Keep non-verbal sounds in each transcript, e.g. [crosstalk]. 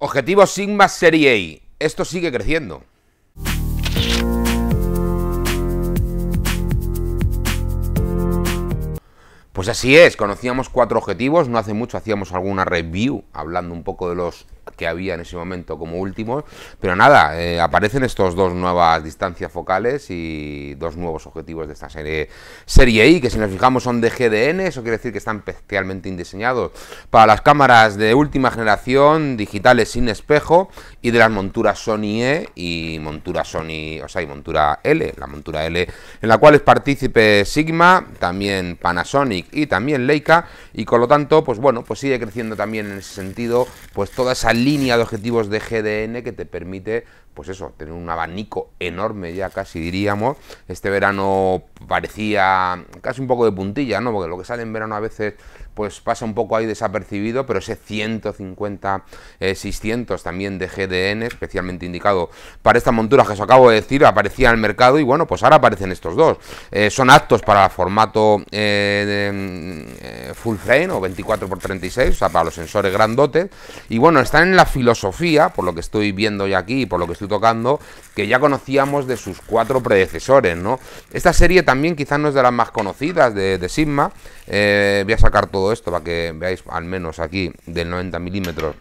Objetivo Sigma Serie A. Esto sigue creciendo. Pues así es, conocíamos cuatro objetivos, no hace mucho hacíamos alguna review hablando un poco de los que había en ese momento como último. Pero nada, eh, aparecen estos dos nuevas distancias focales y dos nuevos objetivos de esta serie Serie I, que si nos fijamos son de GDN, eso quiere decir que están especialmente indiseñados para las cámaras de última generación, digitales sin espejo, y de las monturas Sony E y montura Sony, o sea, y montura L, la montura L, en la cual es partícipe Sigma, también Panasonic y también Leica, y con lo tanto, pues bueno, pues sigue creciendo también en ese sentido, pues toda esa línea de objetivos de GDN que te permite, pues eso, tener un abanico enorme ya casi diríamos. Este verano parecía casi un poco de puntilla, ¿no? Porque lo que sale en verano a veces pues pasa un poco ahí desapercibido, pero ese 150, 600 eh, también de GDN, especialmente indicado para esta montura que os acabo de decir, aparecía en el mercado y bueno, pues ahora aparecen estos dos. Eh, son aptos para formato eh, full frame o 24x36, o sea, para los sensores grandotes. Y bueno, están en la filosofía, por lo que estoy viendo ya aquí y por lo que estoy tocando, que ya conocíamos de sus cuatro predecesores, ¿no? Esta serie también quizás no es de las más conocidas de, de Sigma, voy a sacar todo esto para que veáis al menos aquí del 90 milímetros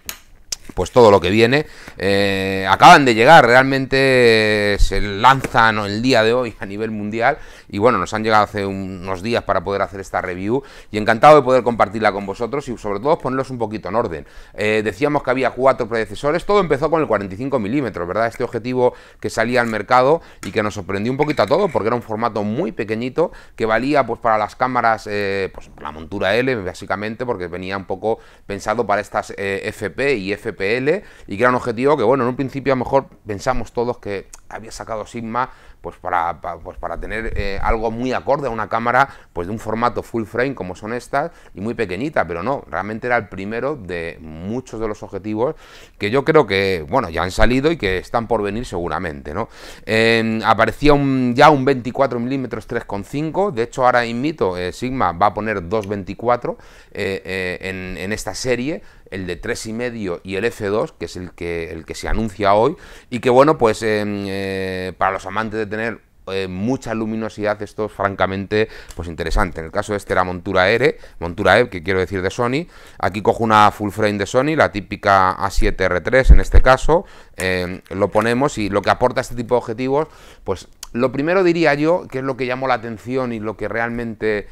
pues todo lo que viene. Eh, acaban de llegar, realmente eh, se lanzan el día de hoy a nivel mundial y bueno, nos han llegado hace unos días para poder hacer esta review y encantado de poder compartirla con vosotros y sobre todo ponerlos un poquito en orden. Eh, decíamos que había cuatro predecesores, todo empezó con el 45 milímetros, ¿verdad? Este objetivo que salía al mercado y que nos sorprendió un poquito a todos porque era un formato muy pequeñito que valía pues para las cámaras, eh, pues la montura L básicamente porque venía un poco pensado para estas eh, FP y FPL y que era un objetivo que bueno, en un principio a lo mejor pensamos todos que había sacado Sigma pues para, pues tener eh, algo muy acorde a una cámara pues de un formato full frame como son estas y muy pequeñita, pero no, realmente era el primero de muchos de los objetivos que yo creo que, bueno, ya han salido y que están por venir seguramente, ¿no? aparecía ya un 24 mm 3.5, de hecho ahora invito, eh, Sigma va a poner 2.24 eh, en, en esta serie, el de 3,5 y el F2, que es el que, el que se anuncia hoy, y que bueno, pues eh, eh, para los amantes de tener eh, mucha luminosidad, esto es francamente pues interesante. En el caso de este era montura R, montura E, que quiero decir de Sony. Aquí cojo una full frame de Sony, la típica A7R3 en este caso, lo ponemos y lo que aporta este tipo de objetivos, pues lo primero diría yo, que es lo que llamó la atención y lo que realmente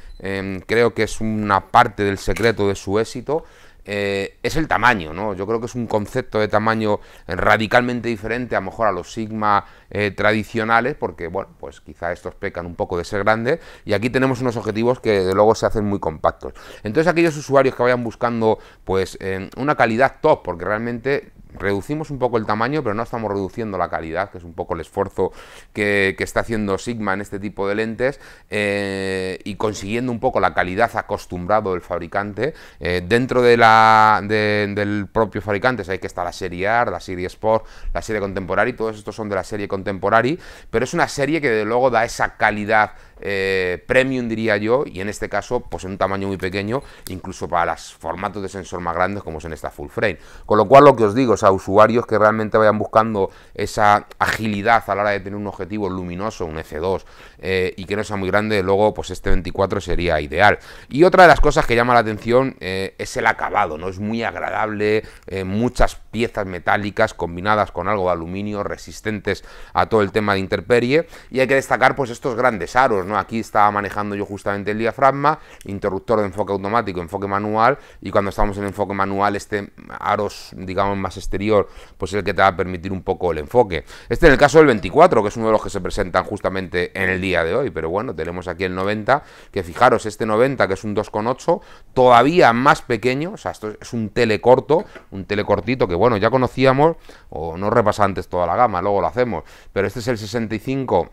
creo que es una parte del secreto de su éxito, eh, es el tamaño, ¿no? Yo creo que es un concepto de tamaño radicalmente diferente a lo mejor a los Sigma eh, tradicionales, porque, bueno, pues quizá estos pecan un poco de ser grandes, y aquí tenemos unos objetivos que de luego se hacen muy compactos. Entonces aquellos usuarios que vayan buscando, pues, una calidad top, porque realmente reducimos un poco el tamaño, pero no estamos reduciendo la calidad, que es un poco el esfuerzo que, está haciendo Sigma en este tipo de lentes, eh, y consiguiendo un poco la calidad acostumbrado del fabricante. Eh, dentro de la, del propio fabricante, hay que está la serie AR, la serie Sport, la serie contemporánea, y todos estos son de la serie Contemporary, pero es una serie que de luego da esa calidad eh, premium, diría yo, y en este caso, pues en un tamaño muy pequeño, incluso para los formatos de sensor más grandes como es en esta full frame. Con lo cual, lo que os digo, o sea, usuarios que realmente vayan buscando esa agilidad a la hora de tener un objetivo luminoso, un F2, eh, y que no sea muy grande, luego, pues este 24 sería ideal. Y otra de las cosas que llama la atención eh, es el acabado, ¿no? Es muy agradable, muchas piezas metálicas combinadas con algo de aluminio, resistentes a todo el tema de interperie, y hay que destacar, pues, estos grandes aros, pues, aquí estaba manejando yo justamente el diafragma, interruptor de enfoque automático, enfoque manual, y cuando estamos en enfoque manual, este aros, digamos, más exterior, pues es el que te va a permitir un poco el enfoque. Este en el caso del 24, que es uno de los que se presentan justamente en el día de hoy, pero bueno, tenemos aquí el 90, que fijaros, este 90, que es un 2,8, todavía más pequeño, o sea, esto es un telecorto, un telecortito que, bueno, ya conocíamos, o no repasa antes toda la gama, luego lo hacemos, pero este es el 65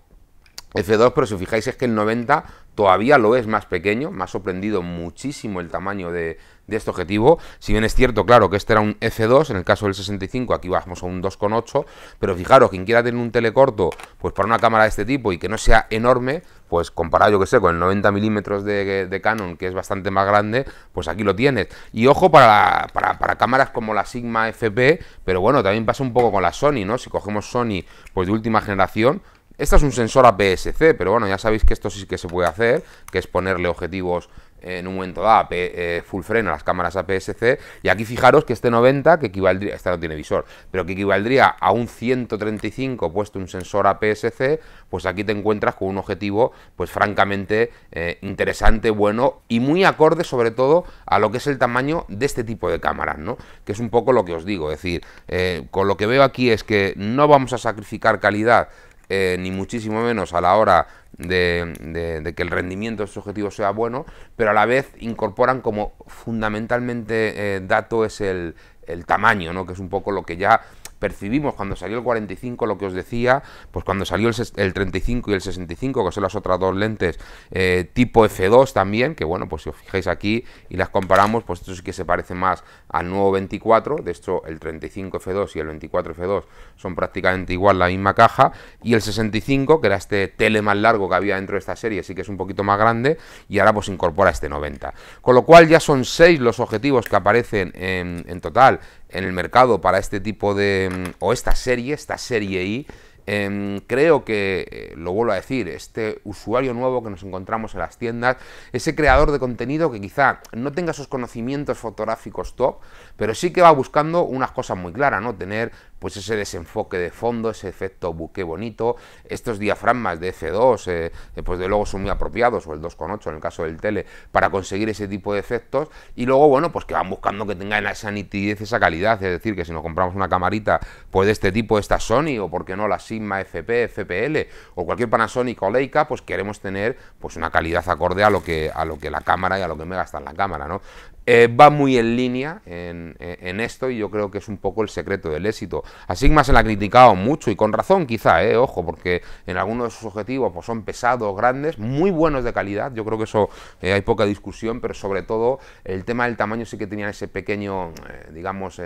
F2, pero si fijáis es que el 90 todavía lo es más pequeño, me ha sorprendido muchísimo el tamaño de, este objetivo, si bien es cierto, claro, que este era un F2, en el caso del 65 aquí bajamos a un 2,8, pero fijaros, quien quiera tener un telecorto, pues para una cámara de este tipo y que no sea enorme, pues comparado yo que sé con el 90 milímetros de, Canon, que es bastante más grande, pues aquí lo tienes. Y ojo para, para, para, cámaras como la Sigma FP, pero bueno, también pasa un poco con la Sony, ¿no? Si cogemos Sony, pues de última generación, este es un sensor APS-C, pero bueno, ya sabéis que esto sí que se puede hacer, que es ponerle objetivos en un momento dado eh, full frame a las cámaras APS-C. Y aquí fijaros que este 90, que equivaldría, esta no tiene visor, pero que equivaldría a un 135 puesto un sensor APS-C, pues aquí te encuentras con un objetivo, pues francamente eh, interesante, bueno y muy acorde sobre todo a lo que es el tamaño de este tipo de cámaras, ¿no? Que es un poco lo que os digo, es decir, eh, con lo que veo aquí es que no vamos a sacrificar calidad eh, ni muchísimo menos a la hora de, que el rendimiento de su objetivo sea bueno, pero a la vez incorporan como fundamentalmente eh, dato es el, el tamaño, ¿no? que es un poco lo que ya percibimos cuando salió el 45 lo que os decía, pues cuando salió el, 35 y el 65, que son las otras dos lentes eh, tipo f2 también, que bueno, pues si os fijáis aquí y las comparamos, pues esto sí que se parece más al nuevo 24, de hecho el 35 f2 y el 24 f2 son prácticamente igual la misma caja, y el 65, que era este tele más largo que había dentro de esta serie, sí que es un poquito más grande, y ahora pues incorpora este 90. Con lo cual ya son seis los objetivos que aparecen en total en el mercado para este tipo de... Mm, o esta serie, esta serie I. Em, creo que, eh, lo vuelvo a decir, este usuario nuevo que nos encontramos en las tiendas, ese creador de contenido que quizá no tenga esos conocimientos fotográficos top, pero sí que va buscando unas cosas muy claras, ¿no? Tener pues ese desenfoque de fondo, ese efecto buque bonito, estos diafragmas de F2, eh, eh, pues de luego son muy apropiados, o el 2.8 en el caso del tele, para conseguir ese tipo de efectos, y luego, bueno, pues que van buscando que tengan esa nitidez, esa calidad, es decir, que si nos compramos una camarita, pues de este tipo, esta Sony, o por qué no la Sigma FP, FPL, o cualquier Panasonic o Leica, pues queremos tener pues una calidad acorde a lo que, a lo que la cámara y a lo que me gasta en la cámara, ¿no? Eh, va muy en línea en, esto y yo creo que es un poco el secreto del éxito. A Sigma se la ha criticado mucho y con razón quizá, eh, ojo, porque en algunos de sus objetivos pues, son pesados, grandes, muy buenos de calidad, yo creo que eso eh, hay poca discusión, pero sobre todo el tema del tamaño sí que tenía ese pequeño, digamos,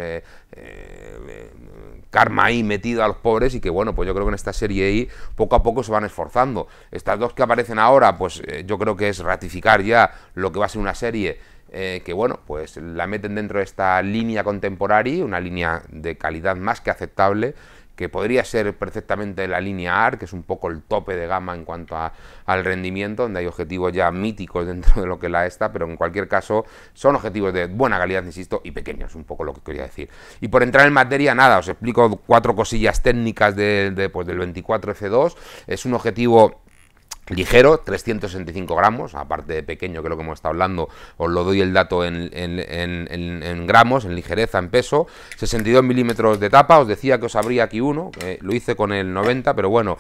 karma ahí metido a los pobres y que bueno, pues yo creo que en esta serie ahí poco a poco se van esforzando. Estas dos que aparecen ahora, pues yo creo que es ratificar ya lo que va a ser una serie eh, que bueno, pues la meten dentro de esta línea contemporánea, una línea de calidad más que aceptable, que podría ser perfectamente la línea AR, que es un poco el tope de gama en cuanto a, al rendimiento, donde hay objetivos ya míticos [laughs] dentro de lo que la está, pero en cualquier caso son objetivos de buena calidad, insisto, y pequeños, un poco lo que quería decir. Y por entrar en materia, nada, os explico cuatro cosillas técnicas de, pues, del 24F2, es un objetivo ligero, 365 gramos, aparte de pequeño que es lo que hemos estado hablando, os lo doy el dato en, en, gramos, en ligereza, en peso, 62 milímetros de tapa, os decía que os abría aquí uno, eh, lo hice con el 90, pero bueno,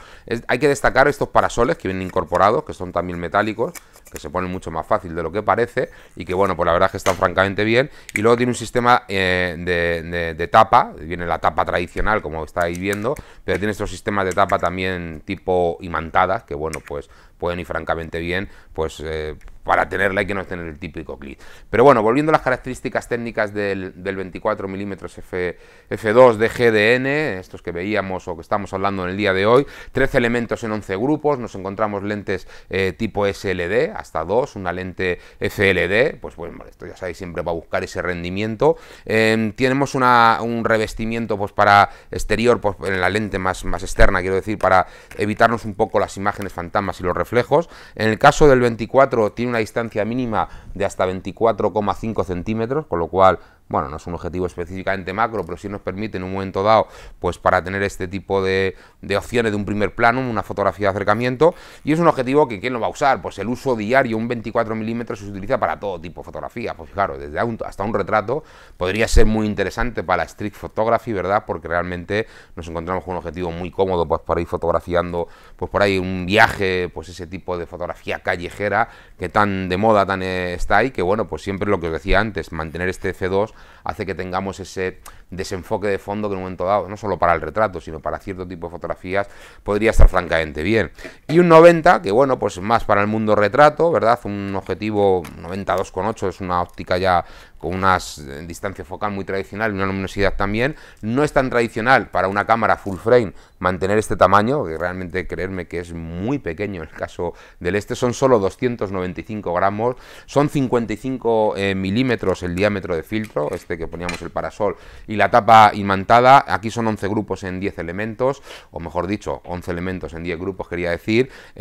hay que destacar estos parasoles que vienen incorporados, que son también metálicos, que se ponen mucho más fácil de lo que parece y que bueno, pues la verdad es que están francamente bien y luego tiene un sistema eh, de, de, tapa, viene la tapa tradicional como estáis viendo, pero tiene estos sistemas de tapa también tipo imantadas, que bueno, pues pueden y francamente bien, pues eh, para tenerla hay que no tener el típico clic. Pero bueno, volviendo a las características técnicas del, 24 mm F, F2 de GDN, estos que veíamos o que estamos hablando en el día de hoy, 13 elementos en 11 grupos, nos encontramos lentes eh, tipo SLD, hasta 2, una lente FLD, pues bueno, esto ya sabéis, siempre va a buscar ese rendimiento. Em, tenemos una, un revestimiento pues para exterior, pues en la lente más, más externa, quiero decir, para evitarnos un poco las imágenes fantasmas y los reflejos. En el caso del 24 tiene una una distancia mínima de hasta 24,5 centímetros, con lo cual bueno, no es un objetivo específicamente macro, pero sí nos permite en un momento dado, pues para tener este tipo de, opciones de un primer plano, una fotografía de acercamiento, y es un objetivo que ¿quién lo va a usar? Pues el uso diario, un 24 milímetros se utiliza para todo tipo de fotografía, pues fijaros desde hasta un retrato podría ser muy interesante para la street photography, ¿verdad? Porque realmente nos encontramos con un objetivo muy cómodo, pues para ir fotografiando, pues por ahí un viaje, pues ese tipo de fotografía callejera que tan de moda tan está ahí, que bueno, pues siempre lo que os decía antes, mantener este c 2 hace que tengamos ese desenfoque de fondo que en un momento dado, no solo para el retrato, sino para cierto tipo de fotografías, podría estar francamente bien. Y un 90, que bueno, pues más para el mundo retrato, ¿verdad? Un objetivo 92,8 es una óptica ya con una eh, distancia focal muy tradicional y una luminosidad también. No es tan tradicional para una cámara full frame mantener este tamaño, que realmente creerme que es muy pequeño en el caso del este, son solo 295 gramos, son 55 eh, milímetros el diámetro de filtro, este que poníamos el parasol y la tapa imantada, aquí son 11 grupos en 10 elementos, o mejor dicho, 11 elementos en 10 grupos quería decir, 9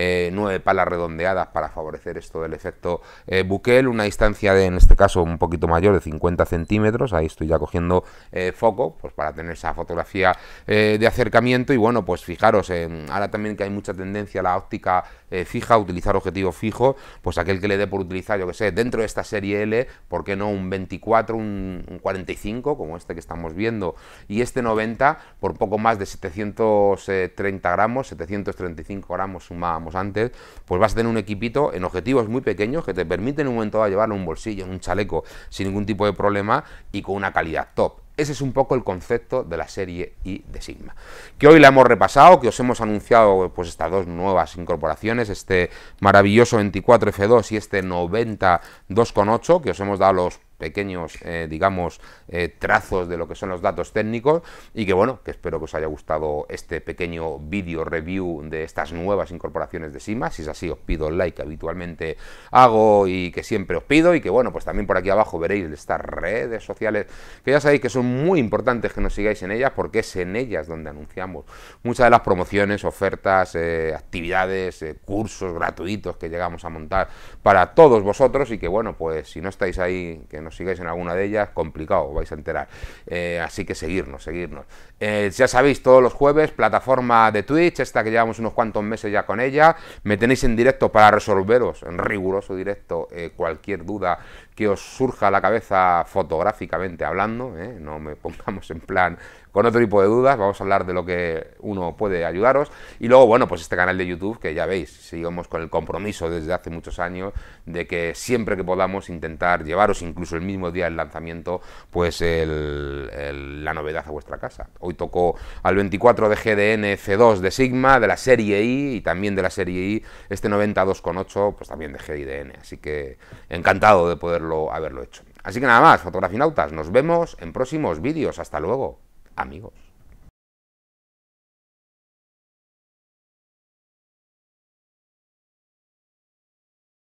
eh, palas redondeadas para favorecer esto del efecto eh, buquel, una distancia de, en este caso un poquito mayor de 50 centímetros, ahí estoy ya cogiendo eh, foco, pues para tener esa fotografía de acercamiento y bueno, pues fijaros, ahora también que hay mucha tendencia a la óptica fija, utilizar objetivo fijo, pues aquel que le dé por utilizar, yo que sé, dentro de esta serie L, ¿por qué no un 24, un 45 como este que estamos viendo y este 90 por poco más de 730 gramos, 735 gramos sumábamos antes, pues vas a tener un equipito en objetivos muy pequeños que te permiten en un momento dado llevarlo en un bolsillo, en un chaleco, sin ningún tipo de problema y con una calidad top. Ese es un poco el concepto de la serie y de Sigma. Que hoy la hemos repasado, que os hemos anunciado pues estas dos nuevas incorporaciones, este maravilloso 24F2 y este 90 2.8, que os hemos dado los pequeños, eh, digamos, eh, trazos de lo que son los datos técnicos y que bueno, que espero que os haya gustado este pequeño vídeo review de estas nuevas incorporaciones de SIMA, si es así os pido el like que habitualmente hago y que siempre os pido y que bueno, pues también por aquí abajo veréis estas redes sociales que ya sabéis que son muy importantes que nos sigáis en ellas porque es en ellas donde anunciamos muchas de las promociones, ofertas, eh, actividades, cursos gratuitos que llegamos a montar para todos vosotros y que bueno, pues si no estáis ahí, que no sigáis en alguna de ellas, complicado, vais a enterar. Eh, así que seguirnos, seguirnos. Eh, ya sabéis, todos los jueves, plataforma de Twitch, esta que llevamos unos cuantos meses ya con ella. Me tenéis en directo para resolveros, en riguroso directo, eh, cualquier duda que os surja a la cabeza fotográficamente hablando. No me [laughs] pongamos en plan con otro tipo de dudas, vamos a hablar de lo que uno puede ayudaros. Y luego, bueno, pues este canal de YouTube, que ya veis, seguimos con el compromiso desde hace muchos años de que siempre que podamos intentar llevaros incluso el mismo día del lanzamiento, pues la novedad a vuestra casa. Hoy tocó al 24 de GDN C2 de Sigma, de la serie I y también de la serie I, este 92,8, pues también de GDN. Así que encantado de poderlo haberlo hecho. Así que nada más, fotografinautas, nos vemos en próximos vídeos. Hasta luego amigos.